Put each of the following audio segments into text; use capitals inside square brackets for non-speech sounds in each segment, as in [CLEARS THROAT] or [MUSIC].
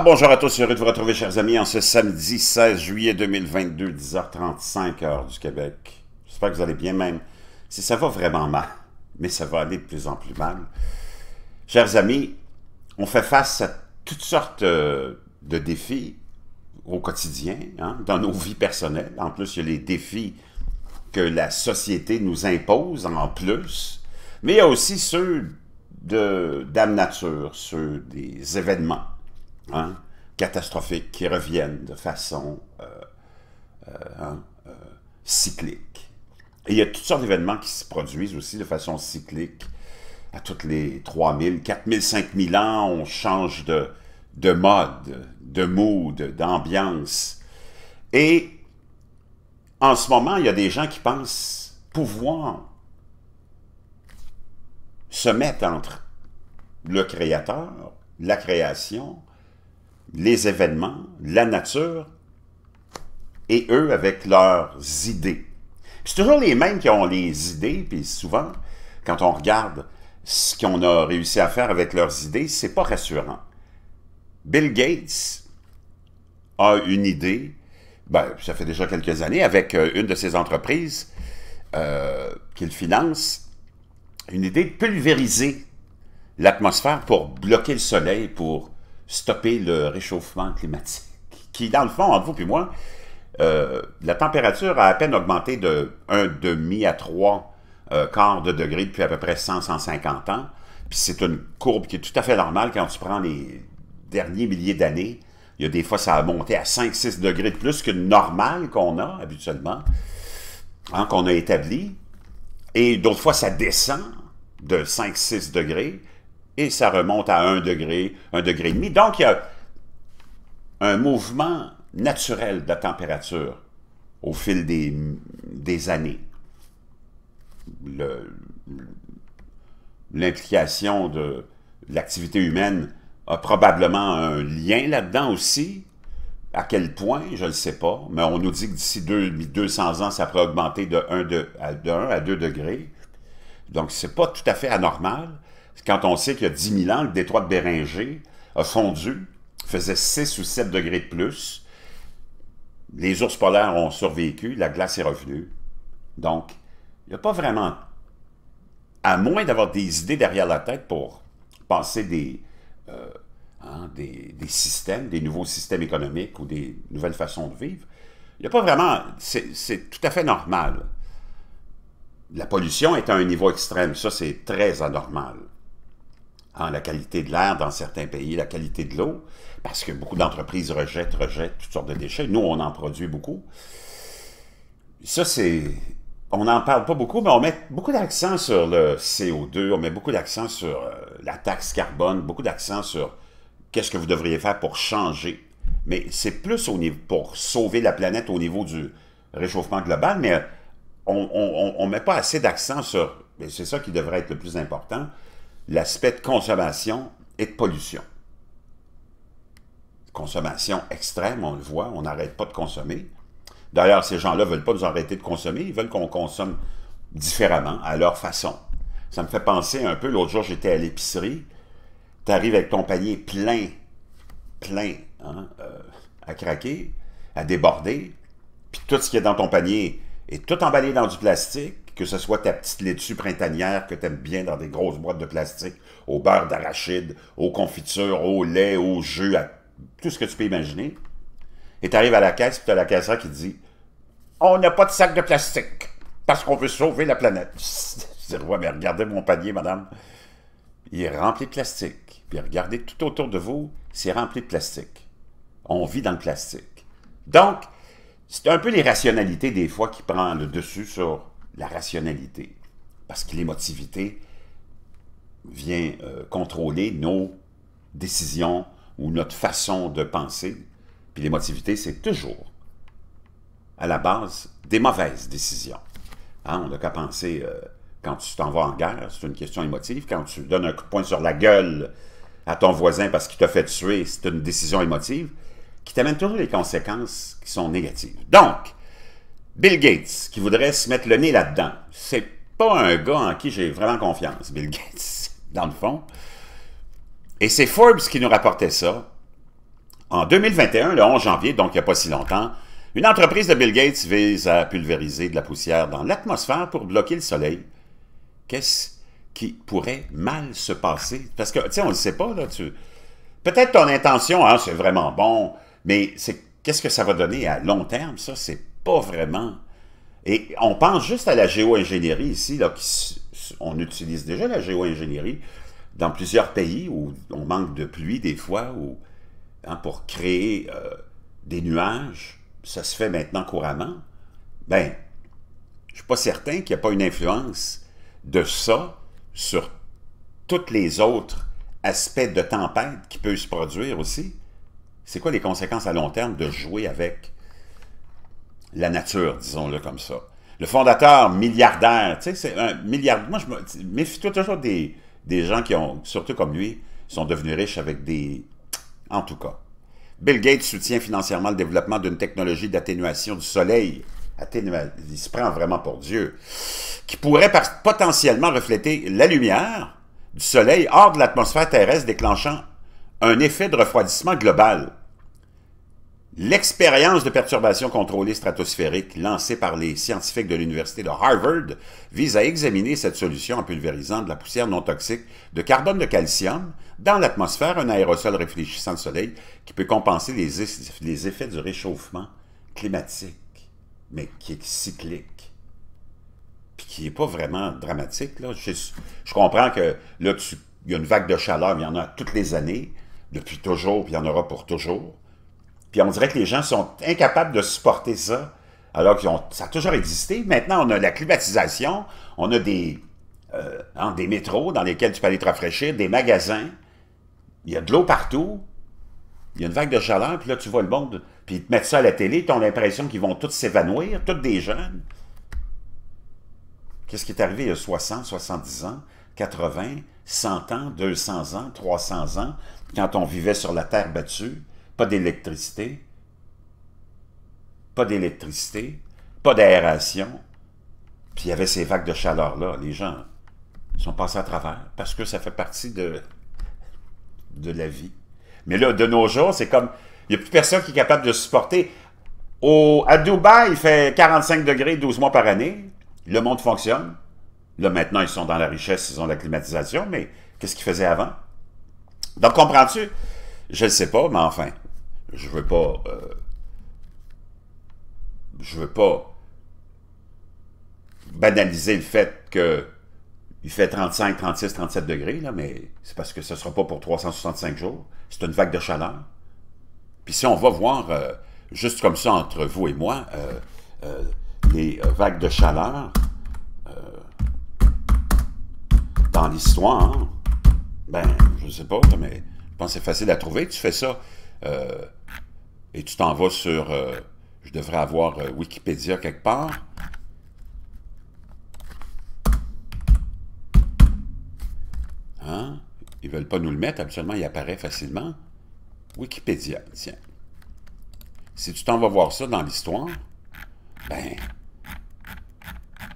bonjour à tous, heureux de vous retrouver chers amis en ce samedi 16 juillet 2022, 10h35 heure du Québec. J'espère que vous allez bien même. Si ça va vraiment mal, mais ça va aller de plus en plus mal. Chers amis, on fait face à toutes sortes euh, de défis au quotidien, hein, dans nos vies personnelles. En plus, il y a les défis que la société nous impose en plus, mais il y a aussi ceux de Dame Nature, ceux des événements Hein, catastrophiques qui reviennent de façon euh, euh, hein, euh, cyclique. il y a toutes sortes d'événements qui se produisent aussi de façon cyclique. À toutes les 3000, 4000, 5000 ans, on change de, de mode, de mood, d'ambiance. Et en ce moment, il y a des gens qui pensent pouvoir se mettre entre le créateur, la création, les événements, la nature, et eux avec leurs idées. C'est toujours les mêmes qui ont les idées, puis souvent, quand on regarde ce qu'on a réussi à faire avec leurs idées, c'est pas rassurant. Bill Gates a une idée, ben, ça fait déjà quelques années, avec euh, une de ses entreprises euh, qu'il finance, une idée de pulvériser l'atmosphère pour bloquer le soleil, pour stopper le réchauffement climatique, qui, dans le fond, entre vous et moi, euh, la température a à peine augmenté de 1,5 à 3 euh, quarts de degré depuis à peu près 100-150 ans. Puis c'est une courbe qui est tout à fait normale quand tu prends les derniers milliers d'années. Il y a des fois, ça a monté à 5-6 degrés de plus que normal qu'on a habituellement, hein, qu'on a établi. Et d'autres fois, ça descend de 5-6 degrés et ça remonte à 1 degré, un degré et demi. Donc, il y a un mouvement naturel de température au fil des, années. L'implication de l'activité humaine a probablement un lien là-dedans aussi. À quel point, je ne sais pas, mais on nous dit que d'ici 200 ans, ça pourrait augmenter de 1, à, de 1 à 2 degrés. Donc, ce n'est pas tout à fait anormal quand on sait qu'il y a 10 000 ans, le détroit de Béringer a fondu, faisait 6 ou 7 degrés de plus. Les ours polaires ont survécu, la glace est revenue. Donc, il n'y a pas vraiment, à moins d'avoir des idées derrière la tête pour penser euh, hein, des, des, systèmes, des nouveaux systèmes économiques ou des nouvelles façons de vivre, il n'y a pas vraiment, c'est tout à fait normal. La pollution est à un niveau extrême, ça c'est très anormal la qualité de l'air dans certains pays, la qualité de l'eau, parce que beaucoup d'entreprises rejettent, rejettent toutes sortes de déchets. Nous, on en produit beaucoup. Ça, c'est... On n'en parle pas beaucoup, mais on met beaucoup d'accent sur le CO2, on met beaucoup d'accent sur euh, la taxe carbone, beaucoup d'accent sur qu'est-ce que vous devriez faire pour changer. Mais c'est plus au niveau, pour sauver la planète au niveau du réchauffement global, mais on ne met pas assez d'accent sur, c'est ça qui devrait être le plus important, l'aspect de consommation et de pollution. Consommation extrême, on le voit, on n'arrête pas de consommer. D'ailleurs, ces gens-là ne veulent pas nous arrêter de consommer, ils veulent qu'on consomme différemment, à leur façon. Ça me fait penser un peu, l'autre jour j'étais à l'épicerie, tu arrives avec ton panier plein, plein, hein, euh, à craquer, à déborder, puis tout ce qui est dans ton panier est tout emballé dans du plastique, que ce soit ta petite laitue printanière que t'aimes bien dans des grosses boîtes de plastique, au beurre d'arachide, aux confitures, au lait, au jus, à tout ce que tu peux imaginer. Et tu arrives à la caisse, puis tu as la caissière qui dit On n'a pas de sac de plastique parce qu'on veut sauver la planète. [LAUGHS] Je dis mais regardez mon panier, madame. Il est rempli de plastique. Puis regardez tout autour de vous, c'est rempli de plastique. On vit dans le plastique. Donc, c'est un peu l'irrationalité des fois qui prend le dessus sur la rationalité, parce que l'émotivité vient euh, contrôler nos décisions ou notre façon de penser. Puis l'émotivité, c'est toujours à la base des mauvaises décisions. Hein, on n'a qu'à penser, euh, quand tu t'en vas en guerre, c'est une question émotive. Quand tu donnes un coup de poing sur la gueule à ton voisin parce qu'il t'a fait tuer, c'est une décision émotive qui t'amène toujours les conséquences qui sont négatives. Donc, Bill Gates, qui voudrait se mettre le nez là-dedans, c'est pas un gars en qui j'ai vraiment confiance, Bill [LAUGHS] Gates, dans le fond. Et c'est Forbes qui nous rapportait ça. En 2021, le 11 janvier, donc il n'y a pas si longtemps, une entreprise de Bill Gates vise à pulvériser de la poussière dans l'atmosphère pour bloquer le soleil. Qu'est-ce qui pourrait mal se passer? Parce que, tu sais, on ne sait pas, là. Tu... Peut-être ton intention, hein, c'est vraiment bon, mais qu'est-ce que ça va donner à long terme, ça? C'est pas vraiment. Et on pense juste à la géo-ingénierie ici, on utilise déjà la géo-ingénierie dans plusieurs pays où on manque de pluie des fois, ou hein, pour créer euh, des nuages, ça se fait maintenant couramment. Ben, je ne suis pas certain qu'il n'y a pas une influence de ça sur tous les autres aspects de tempête qui peuvent se produire aussi. C'est quoi les conséquences à long terme de jouer avec la nature, disons-le comme ça. Le fondateur milliardaire, tu sais, c'est un milliard. Moi, je me méfie toujours des, gens qui ont, surtout comme lui, sont devenus riches avec des. En tout cas. Bill Gates soutient financièrement le développement d'une technologie d'atténuation du soleil. Atténua... Il se prend vraiment pour Dieu. Qui pourrait potentiellement refléter la lumière du soleil hors de l'atmosphère terrestre, déclenchant un effet de refroidissement global. L'expérience de perturbation contrôlée stratosphérique lancée par les scientifiques de l'Université de Harvard vise à examiner cette solution en pulvérisant de la poussière non toxique de carbone de calcium dans l'atmosphère, un aérosol réfléchissant le soleil qui peut compenser les, effets du réchauffement climatique, mais qui est cyclique, puis qui n'est pas vraiment dramatique. Je, comprends que là, il y a une vague de chaleur, mais il y en a toutes les années, depuis toujours, puis il y en aura pour toujours. Puis on dirait que les gens sont incapables de supporter ça, alors que ça a toujours existé. Maintenant, on a la climatisation, on a euh, hein, des, métros dans lesquels tu peux aller te rafraîchir, des magasins, il y a de l'eau partout, il y a une vague de chaleur, puis là, tu vois le monde, puis ils te mettent ça à la télé, tu as l'impression qu'ils vont tous s'évanouir, tous des jeunes. Qu'est-ce qui est arrivé il y a 60, 70 ans, 80, 100 ans, 200 ans, 300 ans, quand on vivait sur la terre battue? Pas d'électricité. Pas d'électricité. Pas d'aération. Puis il y avait ces vagues de chaleur-là. Les gens sont passés à travers parce que ça fait partie de, de la vie. Mais là, de nos jours, c'est comme... Il n'y a plus personne qui est capable de supporter. Au, à Dubaï, il fait 45 degrés 12 mois par année. Le monde fonctionne. Là, maintenant, ils sont dans la richesse, ils ont la climatisation, mais qu'est-ce qu'ils faisaient avant? Donc, comprends-tu? Je ne sais pas, mais enfin je veux pas. Euh, je veux pas banaliser le fait que il fait 35, 36, 37 degrés, là, mais c'est parce que ce ne sera pas pour 365 jours. C'est une vague de chaleur. Puis si on va voir, euh, juste comme ça, entre vous et moi, les euh, vagues de chaleur dans l'histoire, ben, je ne sais pas, mais je pense que c'est facile à trouver. Tu fais ça et tu t'en vas sur... Euh, je devrais avoir euh, Wikipédia quelque part. Hein? Ils veulent pas nous le mettre. absolument, il apparaît facilement. Wikipédia, tiens. Si tu t'en vas voir ça dans l'histoire, ben,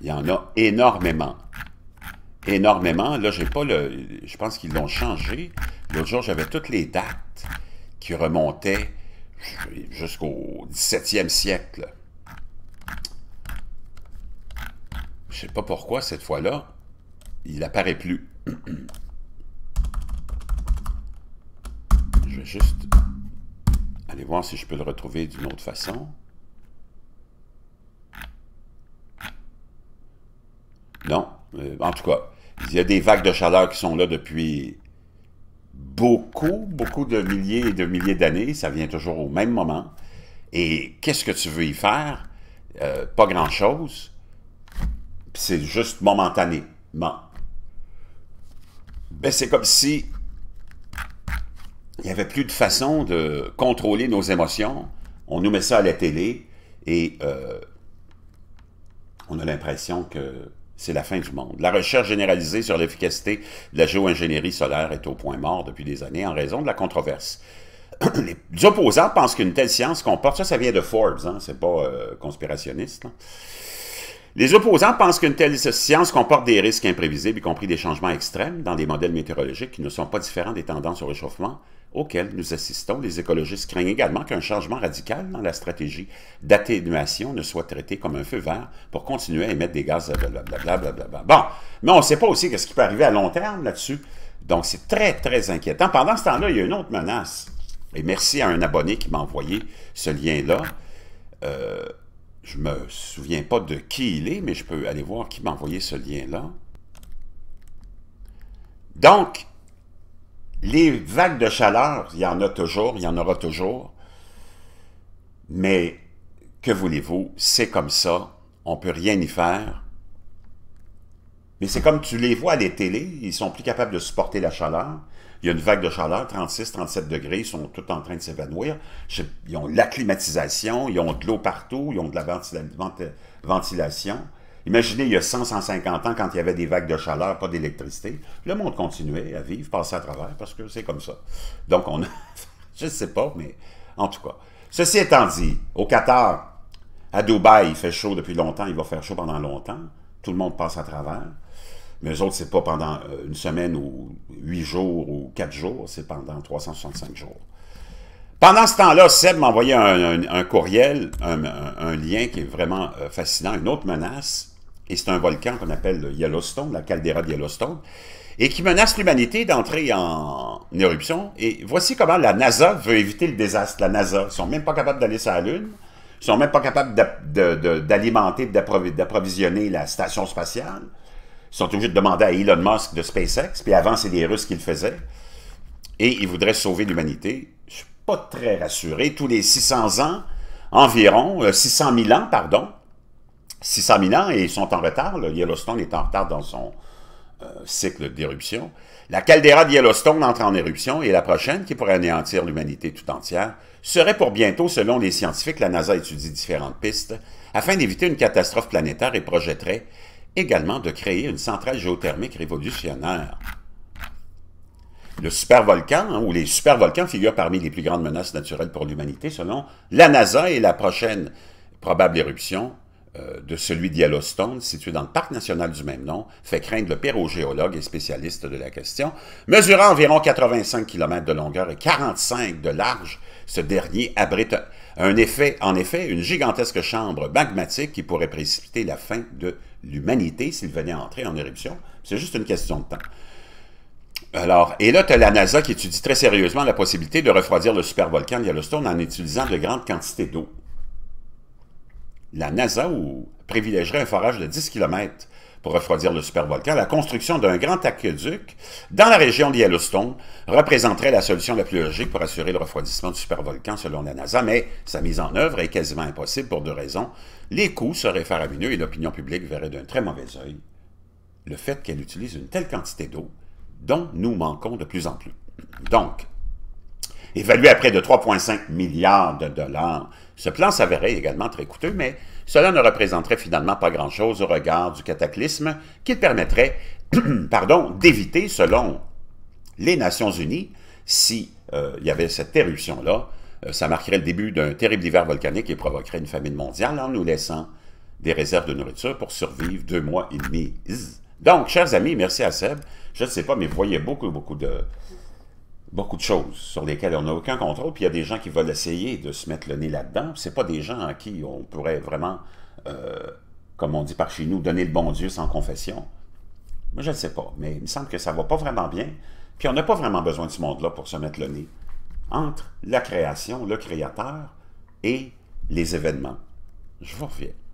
il y en a énormément. Énormément. Là, j'ai pas le... Je pense qu'ils l'ont changé. L'autre jour, j'avais toutes les dates qui remontaient jusqu'au 17e siècle. Je sais pas pourquoi cette fois-là, il n'apparaît plus. Je vais juste aller voir si je peux le retrouver d'une autre façon. Non, euh, en tout cas, il y a des vagues de chaleur qui sont là depuis beaucoup, beaucoup de milliers et de milliers d'années, ça vient toujours au même moment. Et qu'est-ce que tu veux y faire? Euh, pas grand-chose. C'est juste momentanément. Ben, c'est comme si il n'y avait plus de façon de contrôler nos émotions. On nous met ça à la télé et euh, on a l'impression que c'est la fin du monde. La recherche généralisée sur l'efficacité de la géo-ingénierie solaire est au point mort depuis des années en raison de la controverse. [CLEARS THROAT] Les opposants pensent qu'une telle science comporte, ça, ça vient de Forbes, hein, c'est pas euh, conspirationniste. Les opposants pensent qu'une telle science comporte des risques imprévisibles, y compris des changements extrêmes dans des modèles météorologiques qui ne sont pas différents des tendances au réchauffement auxquelles nous assistons. Les écologistes craignent également qu'un changement radical dans la stratégie d'atténuation ne soit traité comme un feu vert pour continuer à émettre des gaz blablabla. blablabla. Bon, mais on ne sait pas aussi ce qui peut arriver à long terme là-dessus. Donc, c'est très, très inquiétant. Pendant ce temps-là, il y a une autre menace. Et merci à un abonné qui m'a envoyé ce lien-là. Euh, je me souviens pas de qui il est, mais je peux aller voir qui m'a envoyé ce lien-là. Donc, les vagues de chaleur, il y en a toujours, il y en aura toujours. Mais que voulez-vous, c'est comme ça, on peut rien y faire. Mais c'est comme tu les vois à la télés, ils sont plus capables de supporter la chaleur il y a une vague de chaleur, 36, 37 degrés, ils sont tous en train de s'évanouir. Ils ont la climatisation, ils ont de l'eau partout, ils ont de la ventilation. Imaginez, il y a 100, 150 ans, quand il y avait des vagues de chaleur, pas d'électricité, le monde continuait à vivre, passer à travers, parce que c'est comme ça. Donc, on a... [LAUGHS] je ne sais pas, mais en tout cas. Ceci étant dit, au Qatar, à Dubaï, il fait chaud depuis longtemps, il va faire chaud pendant longtemps. Tout le monde passe à travers. Mais eux autres, n'est pas pendant euh, une semaine ou 8 jours ou 4 jours, c'est pendant 365 jours. Pendant ce temps-là, Seb m'a envoyé un, courriel, un, lien qui est vraiment euh, fascinant, une autre menace, et c'est un volcan qu'on appelle le Yellowstone, la caldeira de Yellowstone, et qui menace l'humanité d'entrer en éruption. Et voici comment la NASA veut éviter le désastre. La NASA, ils ne sont même pas capables d'aller sur la Lune, ils ne sont même pas capables d'alimenter, d'approvisionner la station spatiale. Ils sont obligés de demander à Elon Musk de SpaceX, puis avant, c'est les Russes qui le faisaient. Et ils voudraient sauver l'humanité. Je ne suis pas très rassuré. Tous les 600 ans, environ, 600 euh, 000 ans, pardon, 600 000 ans, et ils sont en retard. le Yellowstone est en retard dans son euh, cycle d'éruption. La caldeira de Yellowstone entre en éruption et la prochaine, qui pourrait anéantir l'humanité tout entière, serait pour bientôt, selon les scientifiques, la NASA étudie différentes pistes afin d'éviter une catastrophe planétaire et projetterait également de créer une centrale géothermique révolutionnaire. Le supervolcan, hein, ou les supervolcans figurent parmi les plus grandes menaces naturelles pour l'humanité, selon la NASA et la prochaine probable éruption euh, de celui d'Yellowstone, situé dans le parc national du même nom, fait craindre le pire aux géologues et spécialistes de la question. Mesurant environ 85 km de longueur et 45 de large, ce dernier abrite un effet, en effet, une gigantesque chambre magmatique qui pourrait précipiter la fin de l'humanité s'il venait à entrer en éruption. C'est juste une question de temps. Alors, et là, tu as la NASA qui étudie très sérieusement la possibilité de refroidir le supervolcan de Yellowstone en utilisant de grandes quantités d'eau. La NASA ou privilégierait un forage de 10 km pour refroidir le supervolcan, la construction d'un grand aqueduc dans la région de Yellowstone représenterait la solution la plus logique pour assurer le refroidissement du supervolcan selon la NASA, mais sa mise en œuvre est quasiment impossible pour deux raisons. Les coûts seraient faramineux et l'opinion publique verrait d'un très mauvais œil le fait qu'elle utilise une telle quantité d'eau dont nous manquons de plus en plus. Donc, évalué à près de 3,5 milliards de dollars, ce plan s'avérait également très coûteux, mais cela ne représenterait finalement pas grand-chose au regard du cataclysme qu'il permettrait [CLEARS THROAT] pardon, d'éviter, selon les Nations Unies, si euh, il y avait cette éruption-là, euh, ça marquerait le début d'un terrible hiver volcanique et provoquerait une famine mondiale en nous laissant des réserves de nourriture pour survivre deux mois et demi. Donc, chers amis, merci à Seb. Je ne sais pas, mais vous voyez beaucoup, beaucoup de, beaucoup de choses sur lesquelles on n'a aucun contrôle, puis il y a des gens qui veulent essayer de se mettre le nez là-dedans. Ce pas des gens à qui on pourrait vraiment, euh, comme on dit par chez nous, donner le bon Dieu sans confession. mais je ne sais pas, mais il me semble que ça ne va pas vraiment bien. Puis on n'a pas vraiment besoin de ce monde-là pour se mettre le nez entre la création, le créateur et les événements. Je vous reviens.